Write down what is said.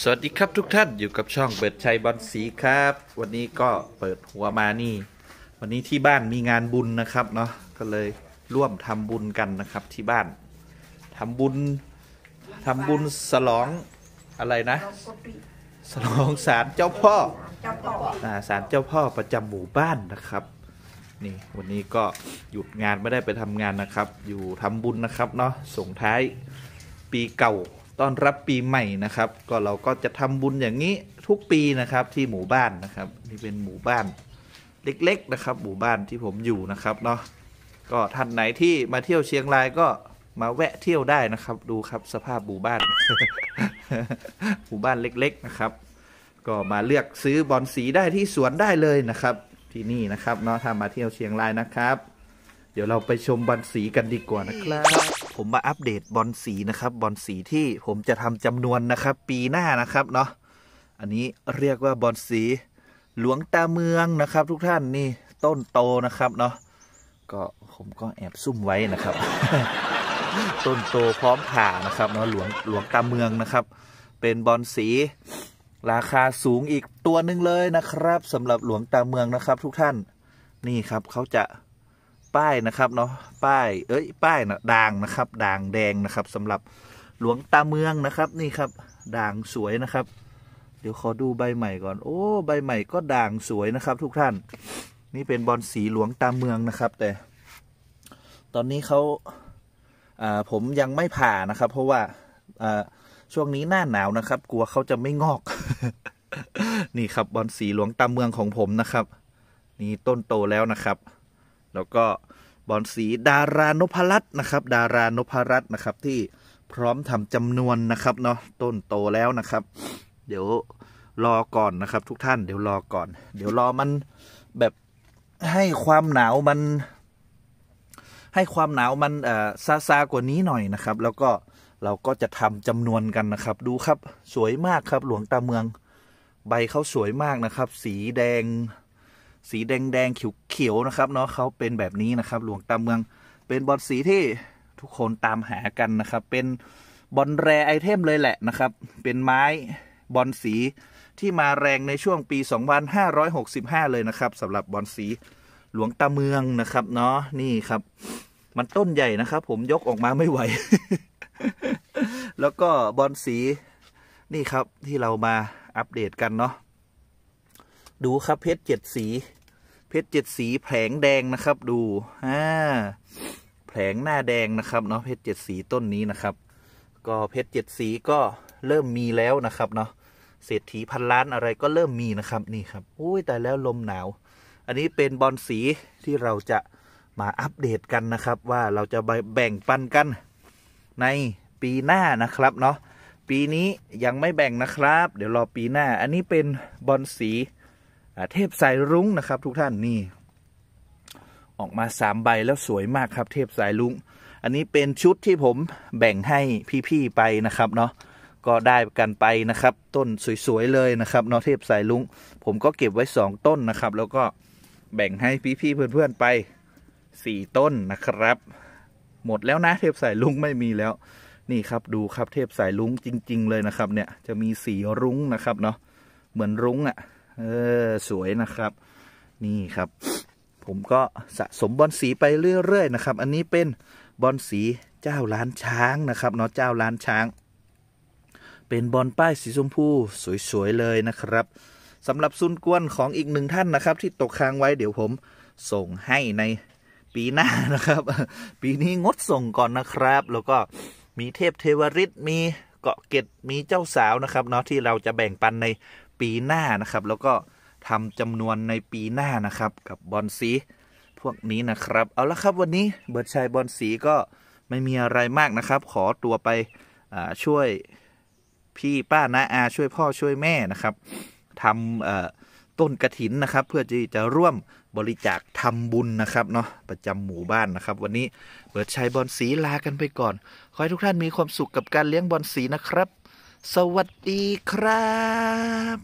สวัสดีครับทุกท่านอยู่กับช่องเปิดชัยบอลสีครับ วันนี้ก็เปิดหัวมานี่ วันนี้ที่บ้านมีงานบุญนะครับเนาะก็เลยร่วมทำบุญกันนะครับที่บ้าน ทำบุญทำบุญสลองอะไรนะสลองศาลเจ้าพ่อศาลเจ้าพ่อประจำหมู่บ้านนะครับนี่วันนี้ก็หยุดงานไม่ได้ไปทำงานนะครับ อยู่ทำบุญนะครับเนาะส่งท้ายปีเก่าต้อนรับปีใหม่นะครับ ก็เราก็จะทำบุญอย่างนี้ทุกปีนะครับ ที่หมู่บ้านนะครับนี่เป็นหมู่บ้าน เล็ก ๆนะครับ หมู่บ้านที่ผมอยู่นะครับเนาะก็ท่านไหนที่มาเที่ยวเชียงรายก็มาแวะเที่ยวได้นะครับ ดูครับสภาพหมู่บ้านหมู่บ้านเล็ก ๆนะครับ ก็มาเลือกซื้อบอลสีได้ที่สวนได้เลยนะครับ ที่นี่นะครับเนาะถ้ามาเที่ยวเชียงรายนะครับเดี๋ยวเราไปชมบอลสีกันดีกว่านะครับ ผมมาอัปเดตบอลสีนะครับ บอลสีที่ผมจะทำจำนวนนะครับ ปีหน้านะครับ เนาะอันนี้เรียกว่าบอลสี หลวงตาเมืองนะครับ ทุกท่านนี่ต้นโตนะครับ เนาะก็ผมก็แอบซุ่มไว้นะครับ ต้นโตพร้อมผ่านะครับเนาะหลวงหลวงตาเมืองนะครับ เป็นบอลสี ราคาสูงอีกตัวหนึ่งเลยนะครับสำหรับหลวงตาเมืองนะครับ ทุกท่านนี่ครับเขาจะป้ายนะครับ เนาะป้ายเอ้ยป้ายนะด่างนะครับ ด่างแดงนะครับ สำหรับหลวงตาเมืองนะครับ นี่ครับ ด่างสวยนะครับ เดี๋ยวขอดูใบใหม่ก่อน โอ้ ใบใหม่ก็ด่างสวยนะครับ ทุกท่าน นี่เป็นบอลสีหลวงตาเมืองนะครับ แต่ตอนนี้เขาผมยังไม่ผ่านะครับ เพราะว่าช่วงนี้หน้าหนาวนะครับ กลัวเขาจะไม่งอก นี่ครับ บอลสีหลวงตาเมืองของผมนะครับนี่ต้นโตแล้วนะครับแล้วก็บอลสีดารานพรัตนะครับ ดารานพรัตนนะครับ ที่พร้อมทำจำนวนนะครับเนาะต้นโตแล้วนะครับ เดี๋ยวรอก่อนนะครับ ทุกท่านเดี๋ยวรอก่อน เดี๋ยวรอมันแบบให้ความหนาวมัน ให้ความหนาวมันเอ่อซาซากว่านี้หน่อยนะครับ แล้วก็เราก็จะทำจำนวนกันนะครับ ดูครับสวยมากครับ หลวงตาเมือง ใบเขาสวยมากนะครับ สีแดงสีแดงแดงเขียวเขียวนะครับ เนาะเขาเป็นแบบนี้นะครับ หลวงตาเมือง เป็นบอลสีที่ทุกคนตามหากันนะครับ เป็นบอลแรไอเทมเลยแหละนะครับ เป็นไม้บอลสีที่มาแรงในช่วงปี 2565 เลยนะครับสำหรับบอลสีหลวงตาเมืองนะครับเนาะนี่ครับ มันต้นใหญ่นะครับ ผมยกออกมาไม่ไหว แล้วก็บอลสีนี่ครับ ที่เรามาอัปเดตกันเนาะดูครับเพชรเจ็ดสี เพชรเจ็ดสีแผงแดงนะครับ ดูอ่าแผงหน้าแดงนะครับเนาะเพชรเจ็ดสีต้นนี้นะครับ ก็เพชรเจ็ดสีก็เริ่มมีแล้วนะครับเนาะเศรษฐีพันล้านอะไรก็เริ่มมีนะครับนี่ครับอุ้ยแต่แล้วลมหนาว อันนี้เป็นบอลสีที่เราจะมาอัปเดตกันนะครับ ว่าเราจะแบ่งปันกันในปีหน้านะครับเนาะปีนี้ยังไม่แบ่งนะครับ เดี๋ยวรอปีหน้า อันนี้เป็นบอลสีเทพสายรุ้งนะครับ ทุกท่านนี่ออกมาสามใบแล้วสวยมากครับ เทพสาย รุ้ง อันนี้เป็นชุดที่ผมแบ่งให้พี่ๆไปนะครับ เนาะก็ได้กันไปนะครับ ต้นสวยๆเลยนะครับเนาะเทพสายลุงผมก็เก็บไว้สองต้นนะครับ แล้วก็แบ่งให้พี่ๆเพื่อนๆไปสี่ต้นนะครับ หมดแล้วนะเทพสายลุงไม่มีแล้ว นี่ครับดูครับเทพสายลุงจริง ๆ เลยนะครับ เนี่ยจะมีสีรุ้งนะครับ เนาะเหมือนรุ้งอะ่ะเออ สวยนะครับ นี่ครับ ผมก็สะสมบอลสีไปเรื่อย ๆ นะครับ อันนี้เป็นบอลสีเจ้าล้านช้างนะครับเนาะเจ้าล้านช้าง เป็นบอลป้ายสีชมพูสวย ๆ เลยนะครับสำหรับซุนกวนของอีกหนึ่งท่านนะครับ ที่ตกค้างไว้เดี๋ยวผมส่งให้ในปีหน้านะครับปีนี้งดส่งก่อนนะครับ แล้วก็มีเทพเทวริตมีเกาะเกตมีเจ้าสาวนะครับเนาะที่เราจะแบ่งปันในปีหน้านะครับแล้วก็ทำจำนวนในปีหน้านะครับกับบอลสีพวกนี้นะครับเอาละครับวันนี้เบิร์ดชัยบอลสีก็ไม่มีอะไรมากนะครับ ขอตัวไปช่วยพี่ป้านาอาช่วยพ่อช่วยแม่นะครับทำต้นกระถินนะครับ เพื่อที่จะร่วมบริจาคทำบุญนะครับเนาะประจำหมู่บ้านนะครับวันนี้เบิร์ดชัยบอลสีลากันไปก่อน ขอให้ทุกท่านมีความสุขกับการเลี้ยงบอลสีนะครับสวัสดีครับ